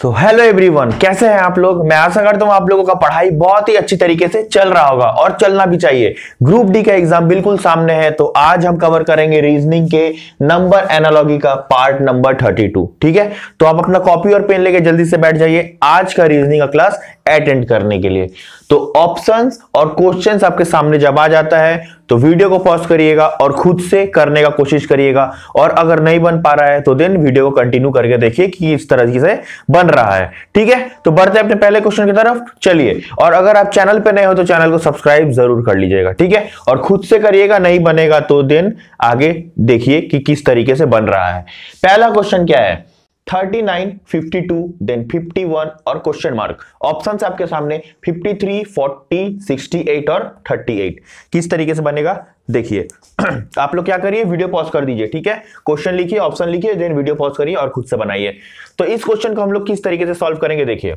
so hello everyone कैसे हैं आप लोग मैं आशा करता हूं आप लोगों का पढ़ाई बहुत ही अच्छी तरीके से चल रहा होगा और चलना भी चाहिए ग्रुप डी का एग्जाम बिल्कुल सामने है तो आज हम कवर करेंगे रीजनिंग के नंबर एनालॉगी का पार्ट नंबर 32 ठीक है तो आप अपना कॉपी और पेन लेके जल्दी से बैठ जाइए आज का रीजनिंग का क्लास अटेंड करने के लिए तो ऑप्शंस और क्वेश्चंस आपके सामने जब आ जाता है तो वीडियो को पॉज करिएगा और खुद से करने का कोशिश करिएगा और अगर नहीं बन पा रहा है तो देन वीडियो को कंटिन्यू करके देखिए कि इस तरह से बन रहा है ठीक है तो बढ़ते अपने पहले क्वेश्चन की तरफ चलिए और अगर आप चैनल पर नए हो तो चैनल को सब्सक्राइब जरूर कर लीजिएगा ठीक है और खुद से करिएगा नहीं बनेगा तो देन आगे देखिए कि किस तरीके से बन रहा है पहला क्वेश्चन क्या है 39, 52, देन 51 और क्वेश्चन मार्क ऑप्शन आपके सामने 53, 40, 68 और 38 किस तरीके से बनेगा देखिए आप लोग क्या करिए वीडियो पॉज कर दीजिए ठीक है क्वेश्चन लिखिए ऑप्शन लिखिए देन वीडियो पॉज करिए और खुद से बनाइए तो इस क्वेश्चन को हम लोग किस तरीके से सॉल्व करेंगे देखिए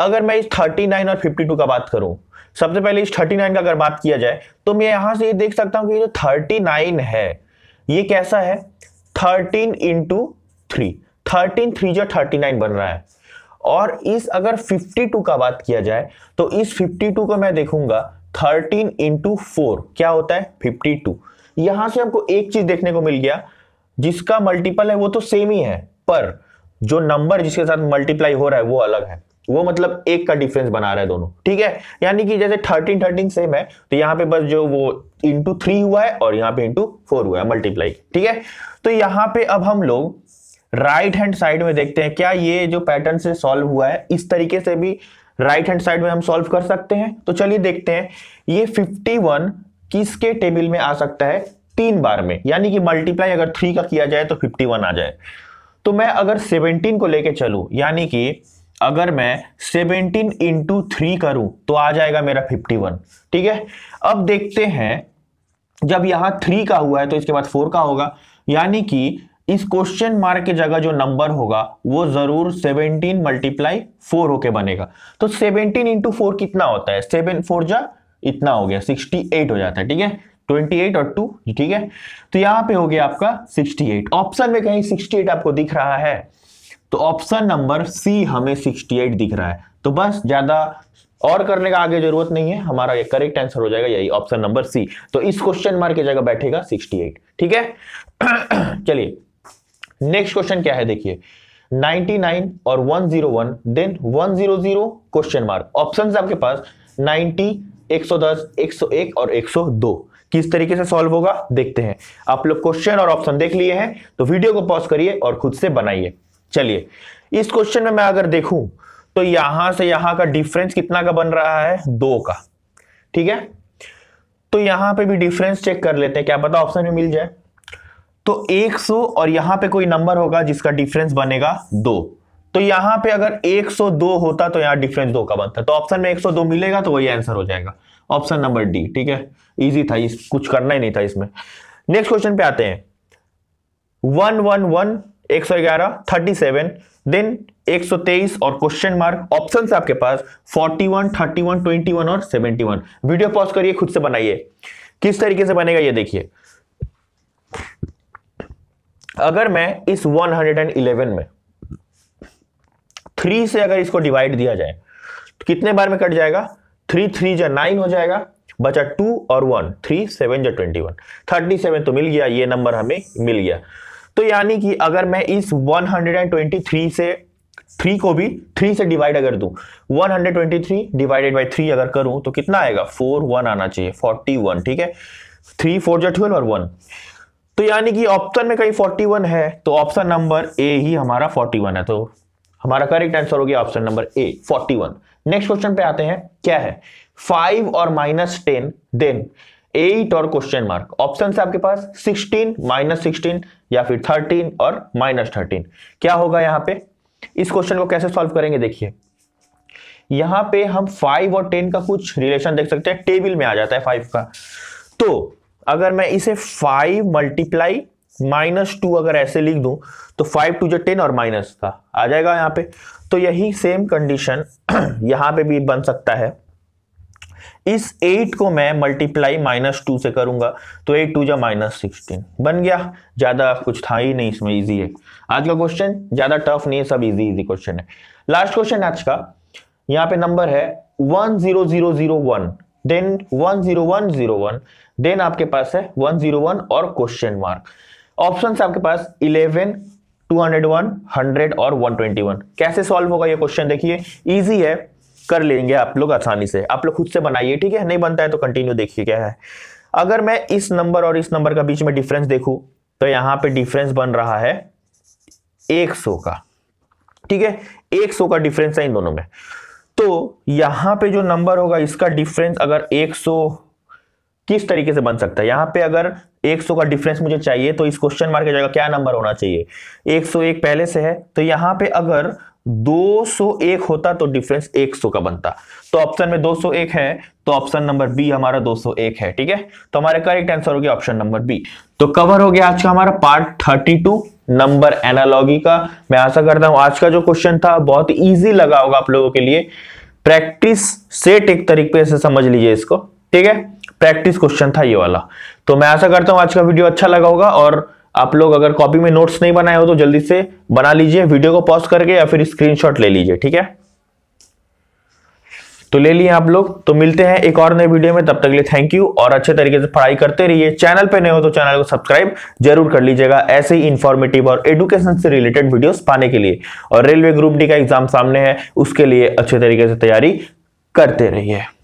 अगर मैं इस 39 और 52 का बात करूं सबसे पहले इस 39 का अगर बात किया जाए तो मैं यहां से ये देख सकता हूं कि ये जो 39 है ये कैसा है 13 इंटू थ्री थर्टीन थ्री जो थर्टी नाइन बन रहा है और इस अगर 52 का बात किया जाए तो इस 52 को मैं देखूंगा 13 इंटू फोर क्या होता है 52 यहां से हमको एक चीज देखने को मिल गया जिसका मल्टीपल है वो तो सेम ही है पर जो नंबर जिसके साथ मल्टीप्लाई हो रहा है वो अलग है वो मतलब एक का डिफरेंस बना रहा है दोनों ठीक है यानी कि जैसे थर्टीन थर्टीन सेम है तो यहां पे बस जो वो इंटू थ्री हुआ है और यहां पे इंटू फोर हुआ है मल्टीप्लाई ठीक है तो यहां पे अब हम लोग राइट हैंड साइड में देखते हैं क्या ये जो पैटर्न से सॉल्व हुआ है इस तरीके से भी राइट हैंड साइड में हम सॉल्व कर सकते हैं तो चलिए देखते हैं ये 51 किसके टेबल में आ सकता है तीन बार में यानी कि मल्टीप्लाई अगर थ्री का किया जाए तो 51 आ जाए तो मैं अगर 17 को लेके चलू यानी कि अगर मैं 17 इंटू थ्री करूं तो आ जाएगा मेरा 51 ठीक है अब देखते हैं जब यहां थ्री का हुआ है तो इसके बाद फोर का होगा यानी कि इस क्वेश्चन मार्क की जगह जो नंबर होगा वो जरूर 17 मल्टीप्लाई फोर होके बनेगा तो 17 इंटू फोर कितना होता है सेवन फोर जा इतना हो गया 68 हो जाता है ठीक है 28 और 2 ठीक है तो यहां पे हो गया आपका 68 ऑप्शन में कहीं 68 आपको दिख रहा है तो ऑप्शन नंबर सी हमें 68 दिख रहा है तो बस ज्यादा और करने का आगे जरूरत नहीं है हमारा ये करेक्ट आंसर हो जाएगा यही ऑप्शन नंबर सी तो इस क्वेश्चन मार्क की जगह बैठेगा 68 ठीक है चलिए नेक्स्ट क्वेश्चन क्या है देखिए 99 और 101 देन 100 क्वेश्चन मार्क ऑप्शंस आपके पास 90 110 101 और 102 किस तरीके से सॉल्व होगा देखते हैं आप लोग क्वेश्चन और ऑप्शन देख लिए हैं तो वीडियो को पॉज करिए और खुद से बनाइए चलिए इस क्वेश्चन में मैं अगर देखूं तो यहां से यहां का डिफरेंस कितना का बन रहा है दो का ठीक है तो यहां पे भी डिफरेंस चेक कर लेते हैं क्या पता ऑप्शन में मिल जाए तो 100 और यहां पे कोई नंबर होगा जिसका डिफरेंस बनेगा दो तो यहां पे अगर 102 होता तो यहां डिफरेंस दो का बनता तो ऑप्शन में 102 मिलेगा तो वही आंसर हो जाएगा ऑप्शन नंबर डी ठीक है इजी था इस कुछ करना ही नहीं था इसमें नेक्स्ट क्वेश्चन पे आते हैं वन वन वन एक सौ ग्यारह थर्टी सेवन देन एक सौ तेईस और क्वेश्चन मार्क ऑप्शन आपके पास forty one thirty one twenty one और सेवेंटी वन वीडियो पॉज करिए खुद से बनाइए किस तरीके से बनेगा ये देखिए अगर मैं इस 111 में थ्री से अगर इसको डिवाइड दिया जाए तो कितने बार में कट जाएगा थ्री थ्री जो नाइन हो जाएगा बचा टू और वन थ्री सेवन जो ट्वेंटी वन थर्टी सेवन तो मिल गया ये नंबर हमें मिल गया तो यानी कि अगर मैं इस 123 से थ्री को भी थ्री से डिवाइड अगर ट्वेंटी 123 डिवाइडेड बाई थ्री अगर करूं तो कितना आएगा फोर वन आना चाहिए 41 ठीक है थ्री फोर जो ट्वेल्व और वन तो यानी कि ऑप्शन में कहीं 41 है तो ऑप्शन नंबर ए ही हमारा 41 है तो हमारा करेक्ट आंसर हो गया option number A 41 next question पे आते हैं क्या है फाइव और माइनस टेन देन एट और क्वेश्चन मार्क ऑप्शन है आपके पास सिक्सटीन माइनस सिक्सटीन या फिर थर्टीन और माइनस थर्टीन क्या होगा यहाँ पे इस क्वेश्चन को कैसे सॉल्व करेंगे देखिए यहां पे हम फाइव और टेन का कुछ रिलेशन देख सकते हैं टेबल में आ जाता है फाइव का तो अगर मैं इसे फाइव मल्टीप्लाई माइनस टू अगर ऐसे लिख दूं तो फाइव टू जो टेन और माइनस का आ जाएगा यहां पे तो यही सेम कंडीशन यहां पे भी बन सकता है इस एट को मैं मल्टीप्लाई माइनस टू से करूंगा तो एट टू जो माइनस सिक्सटीन बन गया ज़्यादा कुछ था ही नहीं इसमें इजी है आज का क्वेश्चन ज़्यादा टफ नहीं है सब इजी इजी क्वेश्चन है लास्ट क्वेश्चन आज का यहाँ पे नंबर है one zero zero zero one then one one zero zero one then आपके पास है वन जीरो वन और क्वेश्चन मार्क ऑप्शन आपके पास इलेवन 201 100 और 121 कैसे सॉल्व होगा ये क्वेश्चन देखिए इजी है कर लेंगे आप लोग आसानी से आप लोग खुद से बनाइए ठीक है नहीं बनता है तो कंटिन्यू देखिए क्या है अगर मैं इस नंबर और इस नंबर का बीच में डिफरेंस देखूं तो यहां पे डिफरेंस बन रहा है 100 का ठीक है 100 का डिफरेंस है इन दोनों में तो यहां पे जो नंबर होगा इसका डिफरेंस अगर 100 किस तरीके से बन सकता है यहां पे अगर 100 का डिफरेंस मुझे चाहिए तो इस क्वेश्चन मार्क की जगह क्या नंबर होना चाहिए 101 पहले से है तो यहां पे अगर 201 होता तो डिफरेंस 100 का बनता तो ऑप्शन में 201 है तो ऑप्शन नंबर बी हमारा 201 है ठीक है तो हमारे करेक्ट आंसर हो गया ऑप्शन नंबर बी तो कवर हो गया आज का हमारा पार्ट थर्टी नंबर एनालॉगी का मैं आशा करता हूं आज का जो क्वेश्चन था बहुत इजी लगा होगा आप लोगों के लिए प्रैक्टिस सेट एक तरीके से समझ लीजिए इसको ठीक है प्रैक्टिस क्वेश्चन था ये वाला तो मैं आशा करता हूं आज का वीडियो अच्छा लगा होगा और आप लोग अगर कॉपी में नोट्स नहीं बनाए हो तो जल्दी से बना लीजिए वीडियो को पॉज करके या फिर स्क्रीनशॉट ले लीजिए ठीक है तो ले लिए आप लोग तो मिलते हैं एक और नए वीडियो में तब तक लिए थैंक यू और अच्छे तरीके से पढ़ाई करते रहिए चैनल पर नए हो तो चैनल को सब्सक्राइब जरूर कर लीजिएगा ऐसे ही इन्फॉर्मेटिव और एडुकेशन से रिलेटेड वीडियोस पाने के लिए और रेलवे ग्रुप डी का एग्जाम सामने है उसके लिए अच्छे तरीके से तैयारी करते रहिए